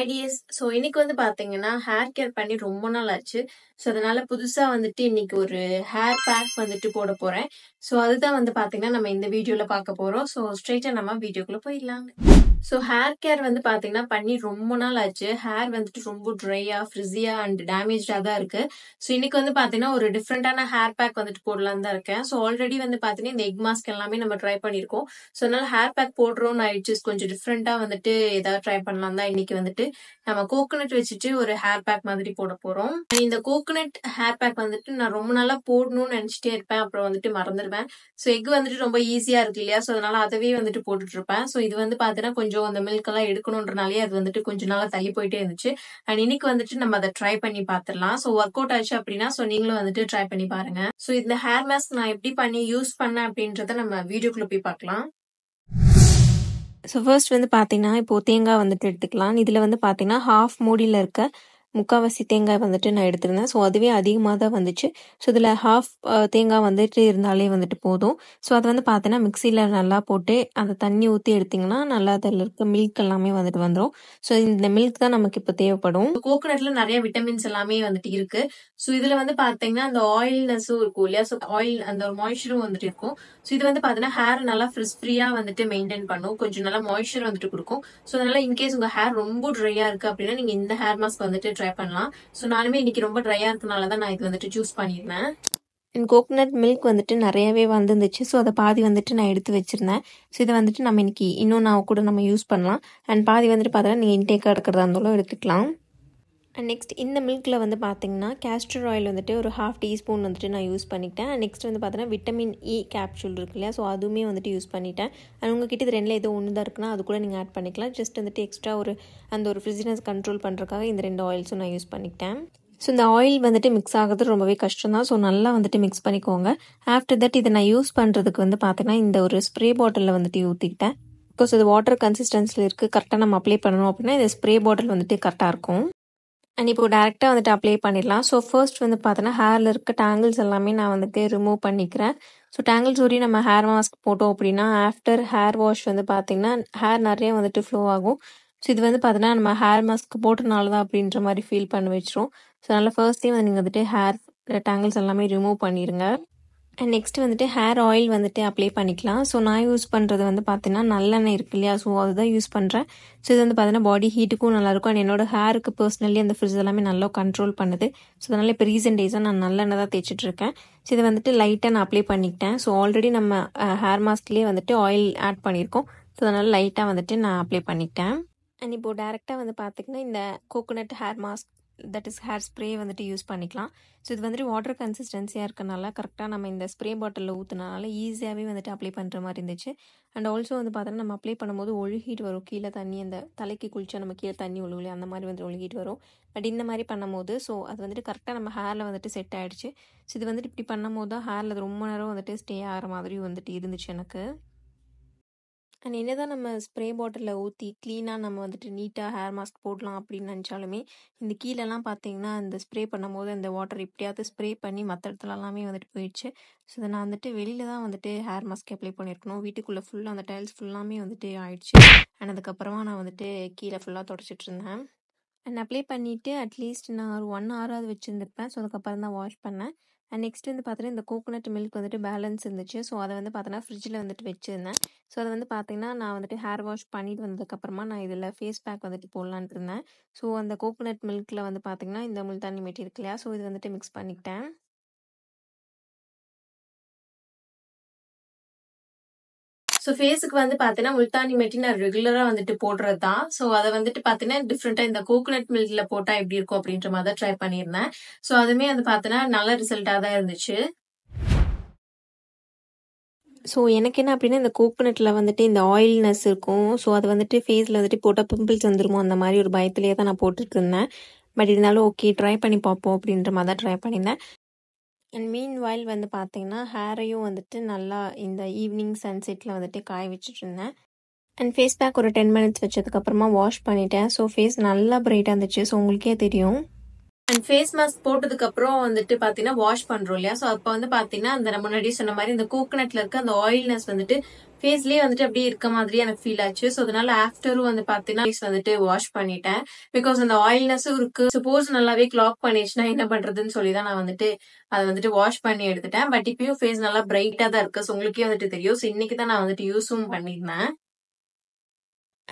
ideas so இன்னைக்கு வந்து பார்த்தீங்கன்னா ஹேர் கேர் பண்ணி ரொம்ப நாள் ஆச்சு ஸோ அதனால புதுசாக வந்துட்டு இன்னைக்கு ஒரு ஹேர் பேக் வந்துட்டு போட போகிறேன் ஸோ அதுதான் வந்து பார்த்தீங்கன்னா நம்ம இந்த வீடியோவில் பார்க்க போகிறோம் ஸோ ஸ்ட்ரெயிட்டாக நம்ம வீடியோக்குள்ளே போயிடலாங்க ஸோ ஹேர் கேர் வந்து பார்த்தீங்கன்னா பண்ணி ரொம்ப நாள் ஆச்சு ஹேர் வந்துட்டு ரொம்ப ட்ரையாக ஃப்ரிஸியாக அண்ட் டேமேஜாக தான் இருக்குது ஸோ இன்னைக்கு வந்து பார்த்தீங்கன்னா ஒரு டிஃப்ரெண்ட்டான ஹேர் பேக் வந்துட்டு போடலாம் தான் இருக்கேன் ஸோ ஆல்ரெடி வந்து பார்த்தீங்கன்னா இந்த எக் மாஸ்க் எல்லாமே நம்ம ட்ரை பண்ணியிருக்கோம் ஸோ அதனால் ஹேர் பேக் போடுறோம்னு ஆயிடுச்சு கொஞ்சம் டிஃப்ரெண்ட்டாக வந்துட்டு ஏதாவது ட்ரை பண்ணலாம் தான் இன்றைக்கி வந்துட்டு நம்ம கோகோனட் வச்சுட்டு ஒரு ஹேர் பேக் மாதிரி போட போகிறோம் இந்த கோகோனட் ஹேர் பேக் வந்துட்டு நான் ரொம்ப நாளாக போடணும்னு நினச்சிட்டே இருப்பேன் அப்புறம் வந்துட்டு மறந்துடுவேன் போட்டுருப்பேன் ஸோ எக் வந்துட்டு ரொம்ப ஈஸியாக இருக்கு இல்லையா ஸோ அதனால அதவே வந்துட்டு போட்டுட்டு இருப்பேன் ஸோ இது வந்து பார்த்தீங்கன்னா கொஞ்சம் அந்த மில்க் எல்லாம் எடுக்கணுன்றனாலே அது வந்துட்டு கொஞ்ச நாளாக தள்ளி போயிட்டே இருந்துச்சு அண்ட் இன்னைக்கு வந்துட்டு நம்ம அதை ட்ரை பண்ணி பார்த்துடலாம் ஸோ ஒர்க் அவுட் ஆச்சு அப்படின்னா ஸோ நீங்களும் வந்துட்டு ட்ரை பண்ணி பாருங்க ஸோ இந்த ஹேர் மாஸ்க் நான் எப்படி பண்ணி யூஸ் பண்ணேன் அப்படின்றத நம்ம வீடியோக்குள்ள போய் பார்க்கலாம் ஸோ ஃபர்ஸ்ட் வந்து பார்த்தீங்கன்னா இப்போ தேங்காய் வந்துட்டு எடுத்துக்கலாம் இதில் வந்து பார்த்தீங்கன்னா ஹாஃப் மூடியில் இருக்க முக்கால்வாசி தேங்காய் வந்துட்டு நான் எடுத்திருந்தேன் ஸோ அதுவே அதிகமாக தான் வந்துச்சு ஸோ இதில் ஹாஃப் தேங்காய் வந்துட்டு இருந்தாலே வந்துட்டு போதும் ஸோ அதை வந்து பார்த்தீங்கன்னா மிக்சியில் நல்லா போட்டு அந்த தண்ணி ஊற்றி எடுத்திங்கன்னா நல்லா அதில் இருக்க மில்க் எல்லாமே வந்துட்டு வந்துடும் ஸோ இந்த மில்க் தான் நமக்கு இப்போ தேவைப்படும் கோகோனட்டில் நிறைய விட்டமின்ஸ் எல்லாமே வந்துட்டு இருக்குது ஸோ இதுல வந்து பாத்தீங்கன்னா அந்த ஆயில்னஸும் இருக்கும் இல்லையா ஸோ ஆயில் அந்த ஒரு மாய்ச்சரும் வந்துட்டு இருக்கும் ஸோ இது வந்து பாத்தீங்கன்னா ஹேர் நல்லா ஃப்ரிஸ் ஃப்ரீயா வந்துட்டு மெயின்டைன் பண்ணும் கொஞ்சம் நல்லா மாய்ச்சர் வந்துட்டு கொடுக்கும் ஸோ அதனால இன்கேஸ் உங்க ஹேர் ரொம்ப ட்ரையா இருக்கு அப்படின்னா நீங்க இந்த ஹேர் மாஸ்க் வந்துட்டு ட்ரை பண்ணலாம் ஸோ நானுமே இன்னைக்கு ரொம்ப ட்ரையா இருக்கிறதுனால தான் நான் இது வந்துட்டு சூஸ் பண்ணியிருந்தேன் என் கோகோனட் மில்க் வந்துட்டு நிறையவே வந்துருந்துச்சு ஸோ அதை பாதி வந்துட்டு நான் எடுத்து வச்சுருந்தேன் ஸோ இதை வந்துட்டு நம்ம இன்னைக்கு இன்னும் நான் கூட நம்ம யூஸ் பண்ணலாம் அண்ட் பாதி வந்துட்டு பார்த்தீங்கன்னா நீங்கள் இன்டேக்காக எடுக்கிறதா இருந்தாலும் எடுத்துக்கலாம் நெக்ஸ்ட் இந்த மில்கில் வந்து பார்த்திங்கன்னா கேஸ்டர் ஆயில் வந்துட்டு ஒரு ஹாஃப் டீஸ்பூன் வந்துட்டு நான் யூஸ் பண்ணிக்கிட்டேன் நெக்ஸ்ட் வந்து பார்த்தீங்கன்னா விட்டமின் இ e கேப்சூல் இருக்கு இல்லையா ஸோ அதுவுமே வந்துட்டு யூஸ் பண்ணிட்டேன் அது கிட்டே இது ரெண்டில் ஏதோ ஒன்று தான் இருக்குன்னா அது கூட நீங்கள் ஆட் பண்ணிக்கலாம் ஜஸ்ட் வந்துட்டு எக்ஸ்ட்ரா ஒரு அந்த ஒரு ஃப்ரிஜினஸ் கண்ட்ரோல் பண்ணுறக்காக இந்த ரெண்டு ஆயில்ஸும் நான் யூஸ் பண்ணிக்கிட்டேன் ஸோ இந்த ஆயில் வந்துட்டு மிக்ஸ் ஆகிறது ரொம்பவே கஷ்டம் தான் ஸோ நல்லா வந்துட்டு மிக்ஸ் பண்ணிக்கோங்க ஆஃப்டர் தட் இதை நான் யூஸ் பண்ணுறதுக்கு வந்து பார்த்தீங்கன்னா இந்த ஒரு ஸ்ப்ரே பாட்டிலில் வந்துட்டு ஊற்றிக்கிட்டேன் பிகாஸ் இது வாட்டர் கன்சிஸ்டன்சியில் இருக்குது கரெக்டாக நம்ம அப்ளை பண்ணணும் அப்படின்னா இந்த ஸ்ப்ரே பாட்டில் வந்துட்டு கரெக்டாக இருக்கும் அண்ட் இப்போ டேரெக்டாக வந்துட்டு அப்ளை பண்ணிடலாம் ஸோ ஃபர்ஸ்ட் வந்து பார்த்தோன்னா ஹேரில் இருக்க டேங்கிள்ஸ் எல்லாமே நான் வந்துட்டு ரிமூவ் பண்ணிக்கிறேன் ஸோ டேங்கிள்ஸ் ஊறி நம்ம ஹேர் மாஸ்க் போட்டோம் அப்படின்னா ஆஃப்டர் ஹேர் வாஷ் வந்து பார்த்திங்கன்னா ஹேர் நிறைய வந்துட்டு ஃப்ளோ ஆகும் ஸோ இது வந்து பார்த்தோன்னா நம்ம ஹேர் மாஸ்க் போட்டனால தான் அப்படின்ற மாதிரி ஃபீல் பண்ண வச்சிரும் ஸோ அதனால் டைம் வந்து நீங்கள் வந்துட்டு ஹேர் டேங்கிள்ஸ் எல்லாமே ரிமூவ் பண்ணிடுங்க அண்ட் நெக்ஸ்ட் வந்துட்டு ஹேர் ஆயில் வந்துட்டு அப்ளை பண்ணிக்கலாம் ஸோ நான் யூஸ் பண்ணுறது வந்து பார்த்தீங்கன்னா நல்லெண்ணெய் இருக்கு இல்லையா ஸோ அதுதான் யூஸ் பண்ணுறேன் ஸோ இது வந்து பார்த்தீங்கன்னா பாடி ஹீட்டுக்கும் நல்லாயிருக்கும் அண்ட் என்னோட ஹேருக்கு பர்சனலி அந்த ஃப்ரிட்ஜ் எல்லாமே நல்லா கண்ட்ரோல் பண்ணுது ஸோ அதனால் இப்போ ரீசென்ட் டேஸாக நான் நல்லெண்ணெய் தான் தேய்ச்சிட்டு இருக்கேன் ஸோ இதை வந்துட்டு லைட்டாக நான் அப்ளை பண்ணிக்கிட்டேன் ஸோ ஆல்ரெடி நம்ம ஹேர் மாஸ்க்லேயே வந்துட்டு ஆயில் ஆட் பண்ணியிருக்கோம் ஸோ அதனால் லைட்டாக வந்துட்டு நான் அப்ளை பண்ணிக்கிட்டேன் அண்ட் இப்போது டேரெக்டாக வந்து பார்த்திங்கன்னா இந்த coconut hair mask that is hair spray வந்துட்டு யூஸ் பண்ணிக்கலாம் ஸோ இது வந்துட்டு வாட்டர் கன்சிஸ்டன்சியாக இருக்கனால கரெக்டாக நம்ம இந்த ஸ்ப்ரே பாட்டிலில் ஊற்றுனால ஈஸியாகவே வந்துட்டு அப்ளை பண்ணுற மாதிரி இருந்துச்சு அண்ட் ஆல்சோ வந்து பார்த்தோன்னா நம்ம அப்ளை பண்ணும்போது ஒழுகிட்டு வரும் கீழே தண்ணி அந்த தலைக்கு குளிச்சா நம்ம கீழே தண்ணி ஒழுகுலே அந்த மாதிரி வந்துட்டு ஒழுகிட்டு வரும் பட் இந்த மாதிரி பண்ணும்போது ஸோ அது வந்துட்டு கரெக்டாக நம்ம ஹேரில் வந்துட்டு செட் ஆகிடுச்சு ஸோ இது வந்துட்டு இப்படி பண்ணும்போது தான் ஹேரில் அது ரொம்ப நேரம் வந்துட்டு ஸ்டே ஆகிற மாதிரி வந்துட்டு இருந்துச்சு எனக்கு அண்ட் தான் நம்ம ஸ்ப்ரே பாட்டிலில் ஊற்றி க்ளீனாக நம்ம வந்துட்டு நீட்டாக ஹேர் மாஸ்க் போடலாம் அப்படின்னு நினச்சாலுமே இந்த கீழெல்லாம் பார்த்தீங்கன்னா இந்த ஸ்ப்ரே பண்ணும்போது அந்த வாட்டர் எப்படியாவது ஸ்ப்ரே பண்ணி மற்ற இடத்துல எல்லாமே வந்துட்டு போயிடுச்சு ஸோ இதை நான் வந்துட்டு வெளியில தான் வந்துட்டு ஹேர் மாஸ்க் அப்ளை பண்ணியிருக்கணும் வீட்டுக்குள்ளே ஃபுல்லாக அந்த டைல்ஸ் ஃபுல்லாமே வந்துட்டு ஆயிடுச்சு அண்ட் அதுக்கப்புறமா நான் வந்துட்டு கீழே ஃபுல்லாக தொடச்சிட்டு இருந்தேன் அண்ட் அப்ளை பண்ணிவிட்டு அட்லீஸ்ட் நான் ஒரு ஒன் ஹவராவது வச்சுருந்துருப்பேன் ஸோ அதுக்கப்புறம் தான் வாஷ் பண்ணேன் அண்ட் நெக்ஸ்ட் வந்து பார்த்தீங்கன்னா இந்த கோகோனட் மில்க் வந்துட்டு பேலன்ஸ் இருந்துச்சு ஸோ அதை வந்து பார்த்தீங்கன்னா ஃப்ரிட்ஜில் வந்துட்டு வச்சுருந்தேன் ஸோ அதை வந்து பார்த்தீங்கன்னா நான் வந்துட்டு ஹேர் வாஷ் பண்ணிட்டு வந்ததுக்கப்புறமா நான் இதில் ஃபேஸ் பேக் வந்துட்டு போடலான்ட்டு இருந்தேன் ஸோ அந்த கோகோனட் மில்கில் வந்து பார்த்தீங்கன்னா இந்த முல்தானி மெட்டீரியல் இல்லையா ஸோ இது வந்துட்டு மிக்ஸ் பண்ணிக்கிட்டேன் ஸோ ஃபேஸுக்கு வந்து பார்த்தீங்கன்னா முல்தானி மெட்டி நான் ரெகுலராக வந்துட்டு போடுறது தான் ஸோ அதை வந்துட்டு பார்த்தீங்கன்னா டிஃப்ரெண்ட்டாக இந்த கோகோனட் மில்கில் போட்டால் எப்படி இருக்கும் அப்படின்ற மாதிரி தான் ட்ரை பண்ணியிருந்தேன் ஸோ அதுவுமே வந்து பார்த்தீங்கன்னா நல்ல ரிசல்ட்டாக தான் இருந்துச்சு ஸோ எனக்கு என்ன அப்படின்னா இந்த கோகோனட்டில் வந்துட்டு இந்த ஆயில்னஸ் இருக்கும் ஸோ அது வந்துட்டு ஃபேஸில் வந்துட்டு போட்டால் பிம்பிள்ஸ் வந்துருமோ அந்த மாதிரி ஒரு பயத்துலேயே தான் நான் போட்டுட்டு இருந்தேன் பட் இருந்தாலும் ஓகே ட்ரை பண்ணி பார்ப்போம் அப்படின்ற மாதிரி தான் ட்ரை பண்ணியிருந்தேன் அண்ட் மீன் வாயில் வந்து பார்த்தீங்கன்னா ஹேரையும் வந்துட்டு நல்லா இந்த ஈவினிங் சன்செட்டில் வந்துட்டு காய வச்சுட்ருந்தேன் அண்ட் ஃபேஸ் பேக் ஒரு டென் மினிட்ஸ் வச்சதுக்கப்புறமா வாஷ் பண்ணிட்டேன் ஸோ ஃபேஸ் நல்லா பிரைட்டாக இருந்துச்சு ஸோ உங்களுக்கே தெரியும் அண்ட் ஃபேஸ் மாஸ்க் போட்டதுக்கு அப்புறம் வந்துட்டு பாத்தீங்கன்னா வாஷ் பண்றோம் இல்லையா ஸோ அப்போ வந்து பாத்தீங்கன்னா அந்த முன்னாடி சொன்ன மாதிரி இந்த கோகனட்ல இருக்க அந்த ஆயில்னஸ் வந்துட்டு ஃபேஸ்லயே வந்துட்டு அப்படியே இருக்க மாதிரி எனக்கு ஃபீல் ஆச்சு ஸோ அதனால ஆஃப்டரும் வந்து பாத்தீங்கன்னா வந்துட்டு வாஷ் பண்ணிட்டேன் பிகாஸ் அந்த ஆயில்னஸும் இருக்கு சப்போஸ் நல்லாவே கிளாக் பண்ணிடுச்சுன்னா என்ன பண்றதுன்னு சொல்லி தான் நான் வந்துட்டு அதை வந்துட்டு வாஷ் பண்ணி எடுத்துட்டேன் பட் இப்பயும் ஃபேஸ் நல்லா பிரைட்டா தான் இருக்கு ஸோ உங்களுக்கே வந்துட்டு தெரியும் ஸோ இன்னைக்கு தான் நான் வந்துட்டு யூஸும் பண்ணியிருந்தேன்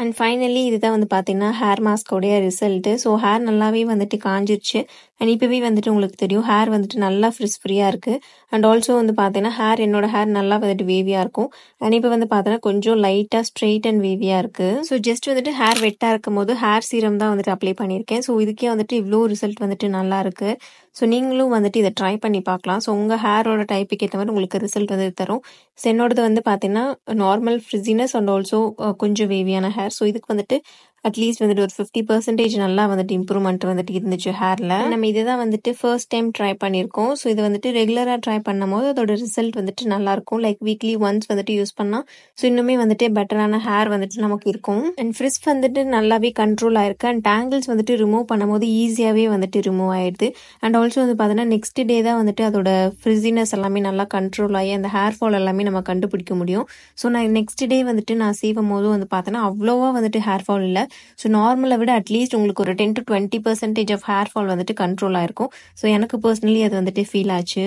அண்ட் ஃபைனலி இதுதான் வந்து பார்த்தீங்கன்னா ஹேர் மாஸ்கோடைய ரிசல்ட்டு ஸோ ஹேர் நல்லாவே வந்துட்டு காஞ்சிருச்சு அண்ட் இப்போவே வந்துட்டு உங்களுக்கு தெரியும் ஹேர் வந்துட்டு நல்லா ஃப்ரிஸ் ஃப்ரீயாக இருக்குது அண்ட் ஆல்சோ வந்து பார்த்தீங்கன்னா ஹேர் என்னோட ஹேர் நல்லா வந்துட்டு வேவியாக இருக்கும் அண்ட் இப்போ வந்து பார்த்தீங்கன்னா கொஞ்சம் லைட்டாக ஸ்ட்ரெயிட் அண்ட் வேவியாக இருக்குது ஸோ ஜஸ்ட் வந்துட்டு ஹேர் வெட்டாக இருக்கும் போது ஹேர் சீரம் தான் வந்துட்டு அப்ளை பண்ணியிருக்கேன் ஸோ இதுக்கே வந்துட்டு இவ்வளோ ரிசல்ட் வந்துட்டு நல்லா இருக்குது ஸோ நீங்களும் வந்துட்டு இதை ட்ரை பண்ணி பார்க்கலாம் ஸோ உங்கள் ஹேரோட டைப்புக்கு ஏற்ற மாதிரி உங்களுக்கு ரிசல்ட் வந்து தரும் ஸோ என்னோடது வந்து பார்த்தீங்கன்னா நார்மல் ஃப்ரிஸினஸ் அண்ட் ஆல்சோ கொஞ்சம் வேவியான ஹேர் ஸோ இதுக்கு வந்துட்டு அட்லீஸ்ட் வந்துட்டு ஒரு ஃபிஃப்டி பர்சன்டேஜ் நல்லா வந்துட்டு இம்ப்ரூவ்மெண்ட் வந்துட்டு இருந்துச்சு ஹேரில் நம்ம இதுதான் வந்துட்டு ஃபர்ஸ்ட் டைம் ட்ரை பண்ணியிருக்கோம் ஸோ இது வந்துட்டு ரெகுலராக ட்ரை பண்ணும் போது அதோட ரிசல்ட் வந்துட்டு நல்லாயிருக்கும் லைக் வீக்லி ஒன்ஸ் வந்துட்டு யூஸ் பண்ணால் ஸோ இன்னுமே வந்துட்டு பெட்டரான ஹேர் வந்துட்டு நமக்கு இருக்கும் அண்ட் ஃப்ரிஸ் வந்துட்டு நல்லாவே கண்ட்ரோல் ஆயிருக்கு அண்ட் டேங்கிள்ஸ் வந்துட்டு ரிமூவ் பண்ணும்போது ஈஸியாகவே வந்துட்டு ரிமூவ் ஆயிடுது அண்ட் ஆல்சோ வந்து பார்த்தோன்னா நெக்ஸ்ட் டே தான் வந்துட்டு அதோட ஃப்ரிஸினஸ் எல்லாமே நல்லா கண்ட்ரோல் ஆகி அந்த ஹேர் ஃபால் எல்லாமே நம்ம கண்டுபிடிக்க முடியும் ஸோ நான் நெக்ஸ்ட் டே வந்துட்டு நான் சீவும் போது வந்து பார்த்தோன்னா அவ்வளோவா வந்துட்டு ஹேர் ஃபால் இல்லை ஸோ நார்மலை விட அட்லீஸ்ட் உங்களுக்கு ஒரு ten to twenty percentage of hair fall வந்துட்டு கண்ட்ரோலாக இருக்கும் ஸோ எனக்கு பர்சனலி அது வந்துட்டு ஃபீல் ஆச்சு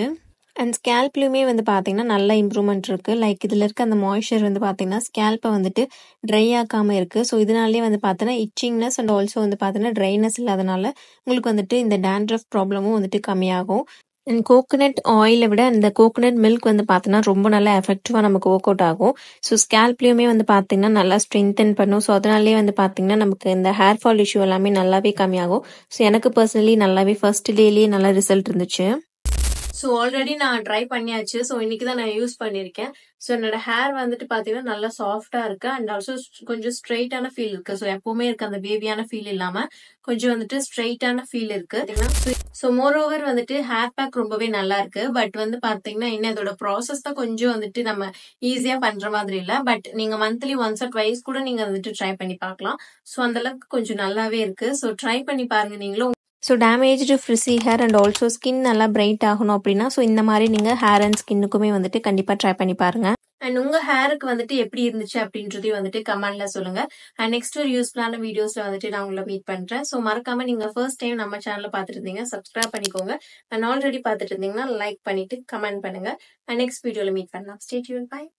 அண்ட் ஸ்கேல்ப்லையுமே வந்து பார்த்தீங்கன்னா நல்ல இம்ப்ரூவ்மெண்ட் இருக்குது லைக் இதில் இருக்க அந்த மாய்ஸ்சர் வந்து பார்த்தீங்கன்னா ஸ்கேல்ப்பை வந்துட்டு ட்ரை ஆக்காமல் இருக்குது ஸோ இதனாலே வந்து பார்த்தீங்கன்னா இச்சிங்னஸ் அண்ட் ஆல்சோ வந்து பார்த்தீங்கன்னா ட்ரைனஸ் இல்லாதனால உங்களுக்கு வந்துட்டு இந்த டேண்ட்ரஃப் ப்ராப்ளமும் வந்துட்டு கம்மியாகும் அண்ட் கோகனட் ஆயிலை விட அந்த கோகனட் மில்க் வந்து பார்த்தோன்னா ரொம்ப நல்லா எஃபெக்டிவாக நமக்கு ஒர்க் அவுட் ஆகும் ஸோ ஸ்கேல்ப்லேயுமே வந்து பார்த்திங்கன்னா நல்லா ஸ்ட்ரென்தன் பண்ணும் ஸோ அதனாலேயே வந்து பார்த்திங்கன்னா நமக்கு இந்த ஹேர் ஃபால் இஷ்யூ எல்லாமே நல்லாவே கம்மியாகும் ஸோ எனக்கு பர்சனலி நல்லாவே ஃபர்ஸ்ட் டேலேயே நல்லா ரிசல்ட் இருந்துச்சு ஸோ ஆல்ரெடி நான் ட்ரை பண்ணியாச்சு ஸோ இன்னைக்கு தான் நான் யூஸ் பண்ணியிருக்கேன் ஸோ என்னோட ஹேர் வந்துட்டு பார்த்தீங்கன்னா நல்லா சாஃப்டாக இருக்கு அண்ட் ஆல்சோ கொஞ்சம் ஸ்ட்ரெயிட்டான ஃபீல் இருக்கு ஸோ எப்பவுமே இருக்கு அந்த பேபியான ஃபீல் இல்லாமல் கொஞ்சம் வந்துட்டு ஸ்ட்ரெயிட்டான ஃபீல் இருக்கு ஸோ மோர் ஓவர் வந்துட்டு ஹேர் பேக் ரொம்பவே நல்லா இருக்கு பட் வந்து பார்த்தீங்கன்னா என்ன இதோட ப்ராசஸ் தான் கொஞ்சம் வந்துட்டு நம்ம ஈஸியாக பண்ற மாதிரி இல்லை பட் நீங்க மந்த்லி ஒன்ஸ் ஆர் ட்வைஸ் கூட நீங்க வந்துட்டு ட்ரை பண்ணி பார்க்கலாம் ஸோ அந்த அளவுக்கு கொஞ்சம் நல்லாவே இருக்கு ஸோ ட்ரை பண்ணி பாருங்க நீங்களும் so damaged frizzy hair and also skin நல்லா பிரைட் ஆகணும் அப்படின்னா ஸோ இந்த மாதிரி நீங்கள் ஹேர் அண்ட் ஸ்கின்னுக்குமே வந்துட்டு கண்டிப்பாக ட்ரை பண்ணி பாருங்க அண்ட் உங்கள் ஹேருக்கு வந்துட்டு எப்படி இருந்துச்சு அப்படின்றதையும் வந்துட்டு கமெண்ட்ல சொல்லுங்க அண்ட் நெக்ஸ்ட் ஒரு யூஸ்ஃபுல்லான வீடியோஸ்ல வந்துட்டு நான் உங்களை மீட் பண்றேன் ஸோ மறக்காம நீங்க ஃபர்ஸ்ட் டைம் நம்ம சேனல பார்த்துருந்தீங்க இருந்தீங்க சப்ஸ்கிரைப் பண்ணிக்கோங்க அண்ட் ஆல்ரெடி பார்த்துட்டு இருந்தீங்கன்னா லைக் பண்ணிட்டு கமெண்ட் பண்ணுங்க அண்ட் நெக்ஸ்ட் வீடியோல மீட் பண்ணலாம் யூ பாய்